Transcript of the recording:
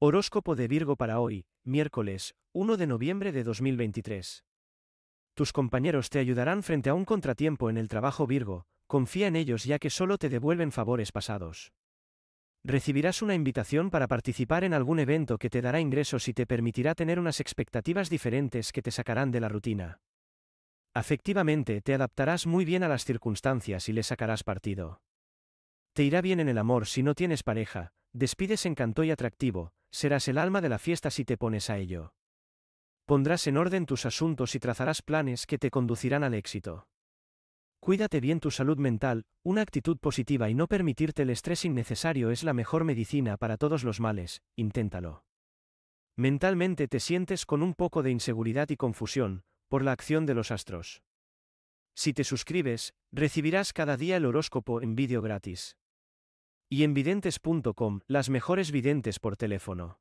Horóscopo de Virgo para hoy, miércoles, 1 de noviembre de 2023. Tus compañeros te ayudarán frente a un contratiempo en el trabajo Virgo, confía en ellos ya que solo te devuelven favores pasados. Recibirás una invitación para participar en algún evento que te dará ingresos y te permitirá tener unas expectativas diferentes que te sacarán de la rutina. Afectivamente te adaptarás muy bien a las circunstancias y le sacarás partido. Te irá bien en el amor si no tienes pareja, despides encanto y atractivo, serás el alma de la fiesta si te pones a ello. Pondrás en orden tus asuntos y trazarás planes que te conducirán al éxito. Cuídate bien tu salud mental, una actitud positiva y no permitirte el estrés innecesario es la mejor medicina para todos los males, inténtalo. Mentalmente te sientes con un poco de inseguridad y confusión, por la acción de los astros. Si te suscribes, recibirás cada día el horóscopo en vídeo gratis. Y en videntes.com, las mejores videntes por teléfono.